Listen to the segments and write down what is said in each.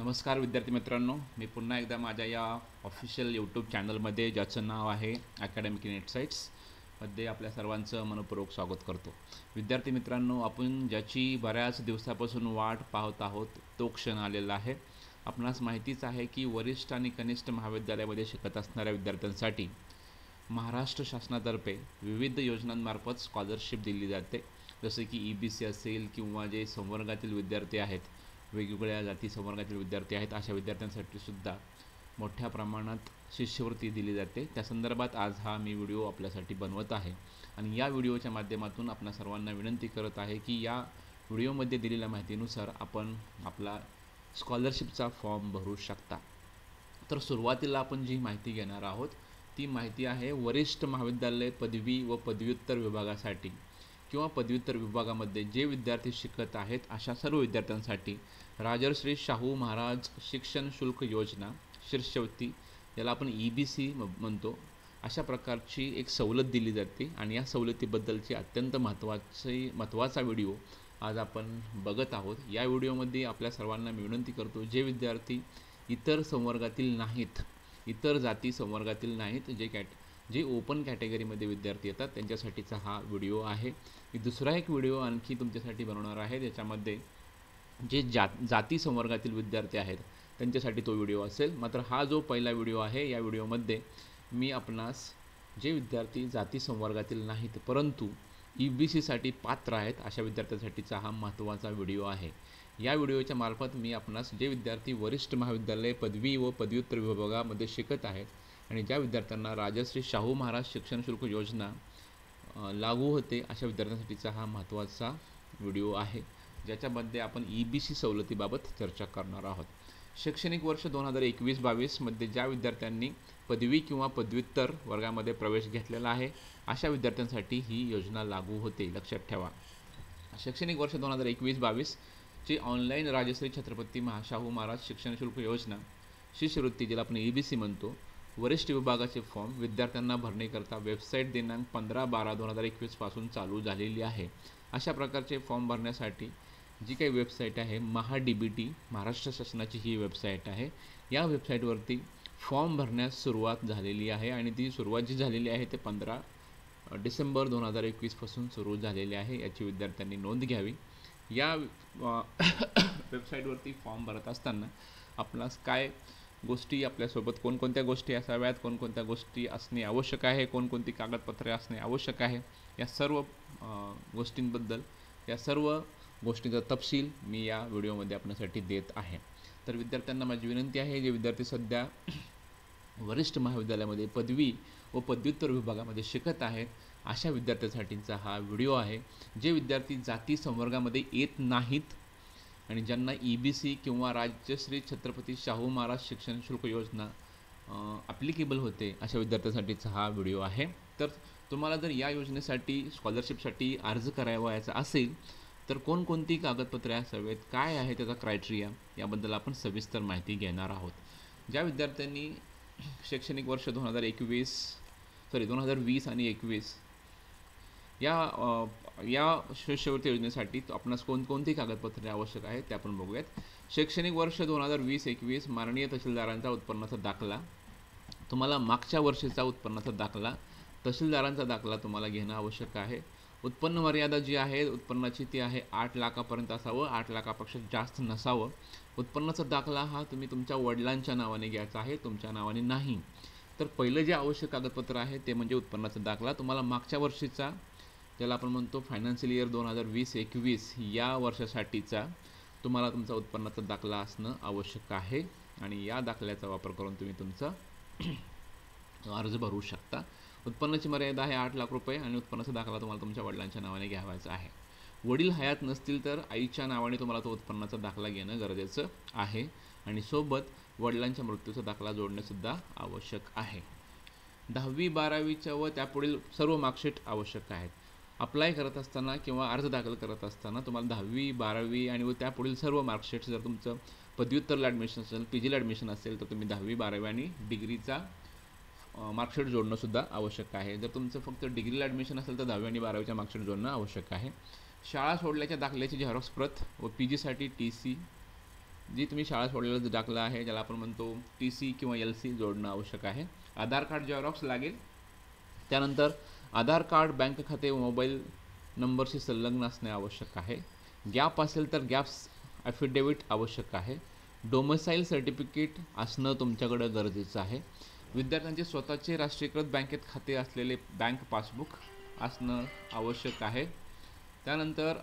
नमस्कार विद्यार्थी मित्रांनो मी पुन्हा एकदा माझ्या या ऑफिशियल यूट्यूब चॅनलमध्ये ज्याचं नाव आहे अकॅडमिक इनसाईट्समध्ये आपल्या सर्वांचं मनपूर्वक स्वागत करतो विद्यार्थी मित्रांनो आपण ज्याची बऱ्याच दिवसापासून वाट पाहत आहोत तो क्षण आलेला आहे आपणास माहितीच आहे की वरिष्ठ आणि कनिष्ठ महाविद्यालयामध्ये शिकत असणाऱ्या विद्यार्थ्यांसाठी महाराष्ट्र शासनातर्फे विविध योजनांमार्फत स्कॉलरशिप दिली जाते जसे की ई बी सी असेल किंवा जे संवर्गातील विद्यार्थी आहेत वेगवेगळ्या जाती संवर्गातील विद्यार्थी आहेत अशा विद्यार्थ्यांसाठी सुद्धा मोठ्या प्रमाणात शिष्यवृत्ती दिली जाते त्या संदर्भात आज हा मी व्हिडिओ आपल्यासाठी बनवत आहे आणि या व्हिडिओच्या माध्यमातून आपल्या सर्वांना विनंती करत आहे की या व्हिडिओमध्ये दिलेल्या माहितीनुसार आपण आपला स्कॉलरशिपचा फॉर्म भरू शकता तर सुरुवातीला आपण जी माहिती घेणार आहोत ती माहिती आहे वरिष्ठ महाविद्यालय पदवी व पदव्युत्तर विभागासाठी किंवा पदव्युत्तर विभागामध्ये जे विद्यार्थी शिकत आहेत अशा सर्व विद्यार्थ्यांसाठी राजर्श्री शाहू महाराज शिक्षण शुल्क योजना शिष्यवृत्ती याला आपण ई बी सी म्हणतो अशा प्रकारची एक सवलत दिली जाते आणि या सवलतीबद्दलची अत्यंत महत्त्वाची महत्त्वाचा व्हिडिओ आज आपण बघत आहोत या व्हिडिओमध्ये आपल्या सर्वांना मी विनंती करतो जे विद्यार्थी इतर संवर्गातील नाहीत इतर जाती संवर्गातील नाहीत जे कॅट जे ओपन कॅटेगरीमध्ये विद्यार्थी येतात त्यांच्यासाठीचा हा व्हिडिओ आहे मी दुसरा एक व्हिडिओ आणखी तुमच्यासाठी बनवणार आहे ज्याच्यामध्ये जे जात जाती संवर्गातील विद्यार्थी आहेत त्यांच्यासाठी तो व्हिडिओ असेल मात्र हा जो पहिला व्हिडिओ आहे या व्हिडिओमध्ये मी आपणास जे विद्यार्थी जाती संवर्गातील नाहीत परंतु ई e बी सीसाठी पात्र आहेत अशा विद्यार्थ्यांसाठीचा हा महत्त्वाचा व्हिडिओ आहे या व्हिडिओच्या मार्फत मी आपणास जे विद्यार्थी वरिष्ठ महाविद्यालय पदवी व पदव्युत्तर विभागामध्ये शिकत आहेत आणि ज्या विद्यार्थ्यांना राजश्री शाहू महाराज शिक्षण शुल्क योजना लागू होते अशा विद्यार्थ्यांसाठीचा हा महत्त्वाचा व्हिडिओ आहे ज्याच्यामध्ये आपण ई बी सी सवलतीबाबत चर्चा करणार आहोत शैक्षणिक वर्ष दोन हजार एकवीस बावीसमध्ये ज्या विद्यार्थ्यांनी पदवी किंवा पदव्युत्तर वर्गामध्ये प्रवेश घेतलेला आहे अशा विद्यार्थ्यांसाठी ही योजना लागू होते लक्षात ठेवा शैक्षणिक वर्ष दोन हजार एकवीस बावीसची ऑनलाईन राजश्री छत्रपती महाशाहू महाराज शिक्षण शुल्क योजना शिष्यवृत्ती ज्याला आपण ई बी सी म्हणतो वरिष्ठ विभागाचे फॉर्म विद्यार्थ्यांना भरणेकरता वेबसाईट दिनांक पंधरा बारा दोन हजार एकवीसपासून चालू झालेली आहे अशा प्रकारचे फॉर्म भरण्यासाठी जी काही वेबसाईट आहे Maha D B T Maharashtra शासनाची ही वेबसाईट आहे या वेबसाईटवरती फॉर्म भरण्यास सुरुवात झालेली आहे आणि ती सुरुवात जी झालेली आहे ते पंधरा डिसेंबर दोन हजार एकवीसपासून सुरू झालेली आहे याची विद्यार्थ्यांनी नोंद घ्यावी या वेबसाईटवरती फॉर्म भरत असताना आपणास काय गोष्टी आपल्यासोबत कोणकोणत्या गोष्टी असाव्यात कोणकोणत्या गोष्टी असणे आवश्यक आहे कोणकोणती कागदपत्रे असणे आवश्यक आहे या सर्व गोष्टींबद्दल या सर्व गोष्टींचा तपशील मी या व्हिडिओमध्ये आपल्यासाठी देत आहे तर विद्यार्थ्यांना माझी विनंती आहे जे विद्यार्थी सध्या वरिष्ठ महाविद्यालयामध्ये पदवी व पदव्युत्तर विभागामध्ये शिकत आहेत अशा विद्यार्थ्यांसाठीचा हा व्हिडिओ आहे जे विद्यार्थी जाती संवर्गामध्ये येत नाहीत आणि ज्यांना ई बी सी किंवा राज्यश्री छत्रपती शाहू महाराज शिक्षण शुल्क योजना ॲप्लिकेबल होते अशा विद्यार्थ्यांसाठीचा हा व्हिडिओ आहे तर तुम्हाला जर या योजनेसाठी स्कॉलरशिपसाठी अर्ज करावा याचा असेल तर कोणकोणती कागदपत्रे असावेत काय आहे त्याचा क्रायटेरिया याबद्दल आपण सविस्तर माहिती घेणार आहोत ज्या विद्यार्थ्यांनी शैक्षणिक वर्ष दोन हजार एकवीस सॉरी दोन हजार वीस आणि एकवीस या या शिष्यवृत्ती योजनेसाठी आपणास कोणकोणती कागदपत्रे आवश्यक आहेत ते आपण बघूयात शैक्षणिक वर्ष दोन हजार वीस एकवीस माननीय तहसीलदारांचा उत्पन्नाचा दाखला तुम्हाला मागच्या वर्षीचा उत्पन्नाचा दाखला तहसीलदारांचा दाखला तुम्हाला घेणं आवश्यक आहे उत्पन्न मर्यादा जी आहे उत्पन्नाची ती आहे आठ लाखापर्यंत असावं आठ लाखापेक्षा जास्त नसावं उत्पन्नाचा दाखला हा तुम्ही तुमच्या वडिलांच्या नावाने घ्यायचा आहे तुमच्या नावाने नाही तर पहिलं जे आवश्यक कागदपत्र आहे ते म्हणजे उत्पन्नाचा दाखला तुम्हाला मागच्या वर्षीचा ज्याला आपण म्हणतो फायनान्शियल इयर दोन हजार वीस एकवीस या वर्षासाठीचा तुम्हाला तुमचा उत्पन्नाचा दाखला असणं आवश्यक आहे आणि या दाखल्याचा वापर करून तुम्ही तुमचा अर्ज भरू शकता उत्पन्नाची मर्यादा आहे आठ लाख रुपये आणि उत्पन्नाचा दाखला तुम्हाला तुमच्या वडिलांच्या नावाने घ्यावायचा आहे वडील हयात नसतील तर आईच्या नावाने तुम्हाला तो उत्पन्नाचा दाखला घेणं गरजेचं आहे आणि सोबत वडिलांच्या मृत्यूचा दाखला जोडणंसुद्धा आवश्यक आहे दहावी बारावीच्या व त्यापुढील सर्व मार्कशीट आवश्यक आहेत अप्लाय करत असताना किंवा अर्ज दाखल करत असताना तुम्हाला दहावी बारावी आणि व त्यापुढील सर्व मार्कशीट्स जर तुमचं पदव्युत्तरला ॲडमिशन असेल पी जीला ॲडमिशन असेल तर तुम्ही दहावी बारावी आणि डिग्रीचा मार्कशीट जोडणंसुद्धा आवश्यक आहे जर तुमचं फक्त डिग्रीला ॲडमिशन असेल तर दहावी आणि बारावीच्या मार्कशीट जोडणं आवश्यक आहे शाळा सोडल्याच्या दाखल्याची झेरॉक्स प्रत व पी जीसाठी टी सी जी तुम्ही शाळा सोडलेला जो दाखला आहे ज्याला आपण म्हणतो टी सी किंवा एल सी जोडणं आवश्यक आहे आधार कार्ड झेरॉक्स लागेल त्यानंतर आधार कार्ड बँक खाते मोबाईल नंबरशी संलग्न असणे आवश्यक आहे गॅप असेल तर गॅप्स ॲफिडेविट आवश्यक आहे डोमसाईल सर्टिफिकेट असणं तुमच्याकडं गरजेचं आहे विद्यार्थ्यांचे स्वतःचे राष्ट्रीयकृत बँकेत खाते असलेले बँक पासबुक असणं आवश्यक आहे त्यानंतर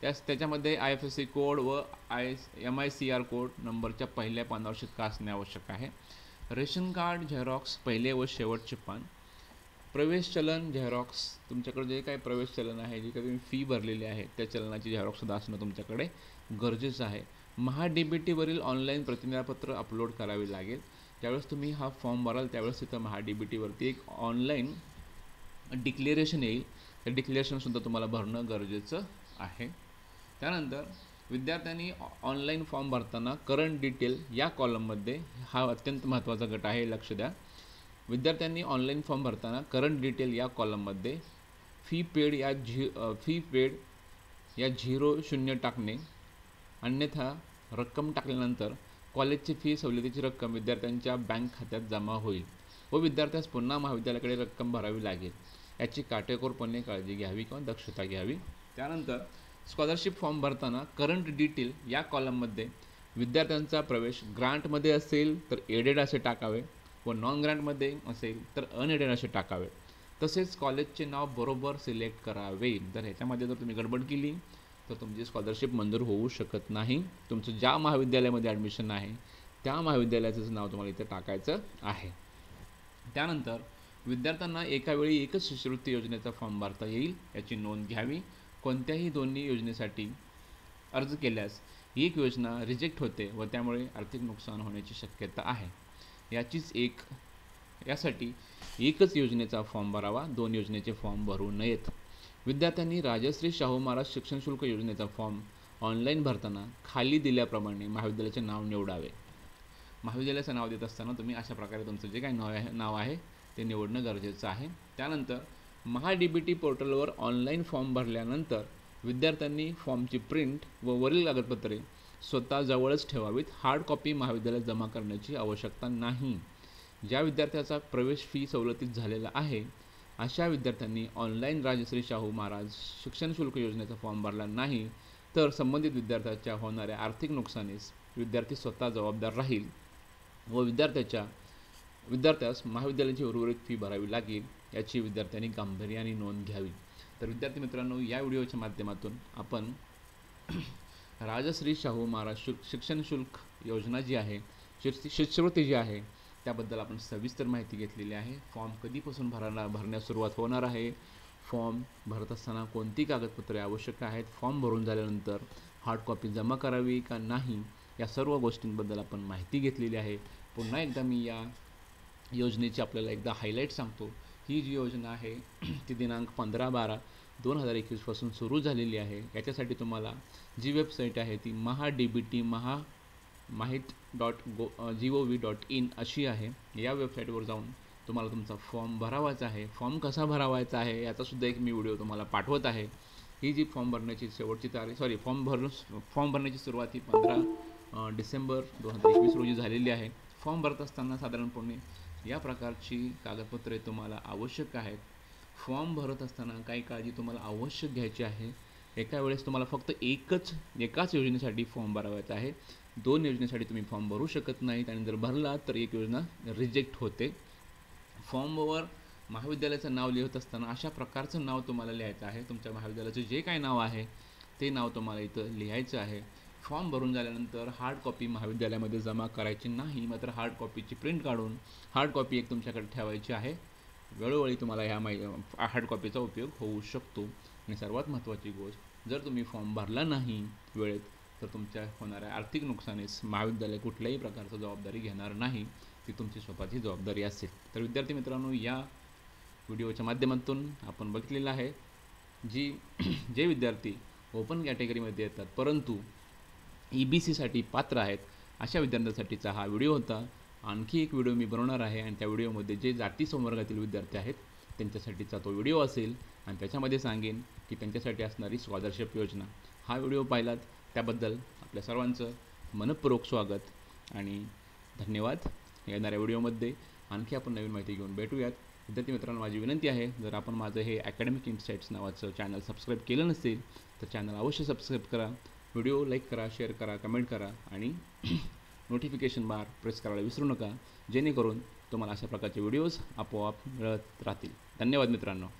त्यास त्याच्यामध्ये I F S C code व I M I C R code नंबरच्या पहिल्या पानावर शिक्का असणे आवश्यक आहे रेशन कार्ड झेरॉक्स पहिले व शेवटचे पान प्रवेश चलन झेरॉक्स तुमच्याकडे जे काही प्रवेश चलन आहे जे काही तुम्ही फी भरलेली आहे त्या चलनाची झेरॉक्ससुद्धा असणं तुमच्याकडे गरजेचं आहे महा डी बी टीवरील ऑनलाईन प्रतिज्ञापत्र अपलोड करावे लागेल ज्यावेळेस तुम्ही हा फॉर्म भराल त्यावेळेस तिथं महा डी बी टीवरती एक ऑनलाईन डिक्लेरेशन येईल त्या डिक्लेरेशनसुद्धा तुम्हाला भरणं गरजेचं आहे त्यानंतर विद्यार्थ्यांनी ऑनलाईन फॉर्म भरताना करंट डिटेल या कॉलममध्ये हा अत्यंत महत्त्वाचा गट आहे लक्ष द्या विद्यार्थ्यांनी ऑनलाईन फॉर्म भरताना करंट डिटेल या कॉलममध्ये फी पेड या झी फी पेड या झिरो शून्य टाकणे अन्यथा रक्कम टाकल्यानंतर कॉलेजची फी सवलतीची रक्कम विद्यार्थ्यांच्या बँक खात्यात जमा होईल व विद्यार्थ्यास पुन्हा महाविद्यालयाकडे रक्कम भरावी लागेल याची काटेकोरपणे काळजी घ्यावी किंवा दक्षता घ्यावी त्यानंतर स्कॉलरशिप फॉर्म भरताना करंट डिटेल या कॉलममध्ये विद्यार्थ्यांचा प्रवेश ग्रांटमध्ये असेल तर एडेड असे टाकावे व नॉन ग्रँटमध्ये असेल तर अनएडेड असे टाकावे तसेच कॉलेजचे नाव बरोबर सिलेक्ट करावे जर ह्याच्यामध्ये जर तुम्ही गडबड केली तर तुमची स्कॉलरशिप मंजूर होऊ शकत नाही तुमचं ज्या महाविद्यालयामध्ये ॲडमिशन आहे त्या महाविद्यालयाचं नाव तुम्हाला इथे टाकायचं आहे त्यानंतर विद्यार्थ्यांना एकावेळी एकच शिष्यवृत्ती योजनेचा फॉर्म भरता येईल याची नोंद घ्यावी कोणत्याही दोन्ही योजनेसाठी अर्ज केल्यास एक योजना रिजेक्ट होते व त्यामुळे आर्थिक नुकसान होण्याची शक्यता आहे याचीच एक यासाठी एकच योजनेचा फॉर्म भरावा दोन योजनेचे फॉर्म भरू नयेत विद्यार्थ्यांनी राजश्री शाहू महाराज शिक्षण शुल्क योजनेचा फॉर्म ऑनलाईन भरताना खाली दिल्याप्रमाणे महाविद्यालयाचे नाव निवडावे महाविद्यालयाचं नाव देत असताना तुम्ही अशा प्रकारे तुमचं जे काही नाव आहे नाव आहे ते निवडणं गरजेचं आहे त्यानंतर महा डी बी टी पोर्टलवर ऑनलाईन फॉर्म भरल्यानंतर विद्यार्थ्यांनी फॉर्मची प्रिंट व वरील कागदपत्रे स्वतः जवळच ठेवावीत हार्ड कॉपी महाविद्यालयात जमा करण्याची आवश्यकता नाही ज्या विद्यार्थ्याचा प्रवेश फी सवलतीत झालेला आहे अशा विद्यार्थ्यांनी ऑनलाईन राजश्री शाहू महाराज शिक्षण शुल्क योजनेचा फॉर्म भरला नाही तर संबंधित विद्यार्थ्याच्या होणाऱ्या आर्थिक नुकसानीस विद्यार्थी स्वतः जबाबदार राहील व विद्यार्थ्याच्या विद्यार्थ्यास महाविद्यालयाची उर्वरित फी भरावी लागेल याची विद्यार्थ्यांनी गांभीर्याने नोंद घ्यावी तर विद्यार्थी मित्रांनो या व्हिडिओच्या माध्यमातून आपण राजश्री शाहू महाराज शु शिक्षण शुल्क योजना जी आहे शिष्य शिष्यवृत्ती जी आहे त्याबद्दल आपण सविस्तर माहिती घेतलेली आहे फॉर्म कधीपासून भरायला भरण्यास सुरुवात होणार आहे फॉर्म भरत असताना कोणती कागदपत्रे आवश्यक आहेत फॉर्म भरून झाल्यानंतर हार्ड कॉपी जमा करावी का नाही या सर्व गोष्टींबद्दल आपण माहिती घेतलेली आहे पुन्हा एकदा मी या योजनेची आपल्याला एकदा हायलाईट सांगतो ही जी योजना आहे ती दिनांक पंधरा बारा दोन हजार एकवीसपासून सुरू झालेली आहे याच्यासाठी तुम्हाला जी वेबसाईट आहे ती महा डी बी टी महा माहीत dot go G O V dot in अशी आहे या वेबसाईटवर जाऊन तुम्हाला तुमचा फॉर्म भरावायचा आहे फॉर्म कसा भरावायचा आहे याचासुद्धा एक मी व्हिडिओ तुम्हाला पाठवत आहे ही जी फॉर्म भरण्याची शेवटची तारीख सॉरी फॉर्म भर फॉर्म भरण्याची सुरुवात ही पंधरा डिसेंबर दोन हजार एकवीस रोजी झालेली आहे फॉर्म भरत असताना साधारणपणे या प्रकारची कागदपत्रे तुम्हाला आवश्यक आहेत फॉर्म भरत असताना काही काळजी तुम्हाला आवश्यक घ्यायची आहे एका वेळेस तुम्हाला फक्त एकच एकाच योजनेसाठी फॉर्म भरावायचा आहे दोन योजनेसाठी तुम्ही फॉर्म भरू शकत नाहीत आणि जर भरला तर एक योजना रिजेक्ट होते फॉर्मवर महाविद्यालयाचं नाव लिहित असताना अशा प्रकारचं नाव तुम्हाला लिहायचं आहे तुमच्या महाविद्यालयाचं जे काही नाव आहे ते नाव तुम्हाला इथं लिहायचं आहे फॉर्म भरून झाल्यानंतर हार्ड कॉपी महाविद्यालयामध्ये जमा करायची नाही मात्र हार्ड कॉपीची प्रिंट काढून हार्ड कॉपी एक तुमच्याकडे ठेवायची आहे वेळोवेळी तुम्हाला ह्या माहि हार्ड कॉपीचा उपयोग होऊ शकतो आणि सर्वात महत्त्वाची गोष्ट जर तुम्ही फॉर्म भरला नाही वेळेत तर तुमच्या होणाऱ्या आर्थिक नुकसानीस महाविद्यालय कुठल्याही प्रकारचं जबाबदारी घेणार नाही ती तुमची स्वतःची जबाबदारी असेल तर विद्यार्थी मित्रांनो या व्हिडिओच्या माध्यमातून आपण बघितलेलं आहे जी जे विद्यार्थी ओपन कॅटेगरीमध्ये येतात परंतु ई e बी सीसाठी पात्र आहेत अशा विद्यार्थ्यांसाठीचा हा व्हिडिओ होता आणखी एक व्हिडिओ मी बनवणार आहे आणि त्या व्हिडिओमध्ये जे जाती संवर्गातील विद्यार्थी आहेत त्यांच्यासाठीचा तो व्हिडिओ असेल आणि त्याच्यामध्ये सांगेन की त्यांच्यासाठी असणारी स्कॉलरशिप योजना हा व्हिडिओ पाहिलात त्याबद्दल आपल्या सर्वांचं मनपूर्वक स्वागत आणि धन्यवाद येणाऱ्या व्हिडिओमध्ये आणखी आपण नवीन माहिती घेऊन भेटूयात विद्यार्थी मित्रांनो माझी विनंती आहे जर आपण माझं हे अकॅडमिक इन्साईट्स नावाचं चॅनल सबस्क्राईब केलं नसेल तर चॅनल अवश्य सबस्क्राईब करा व्हिडिओ लाईक करा शेअर करा कमेंट करा आणि नोटिफिकेशन बार प्रेस करायला विसरू नका जेणेकरून तुम्हाला अशा प्रकारचे व्हिडिओज आपोआप मिळत राहतील धन्यवाद मित्रांनो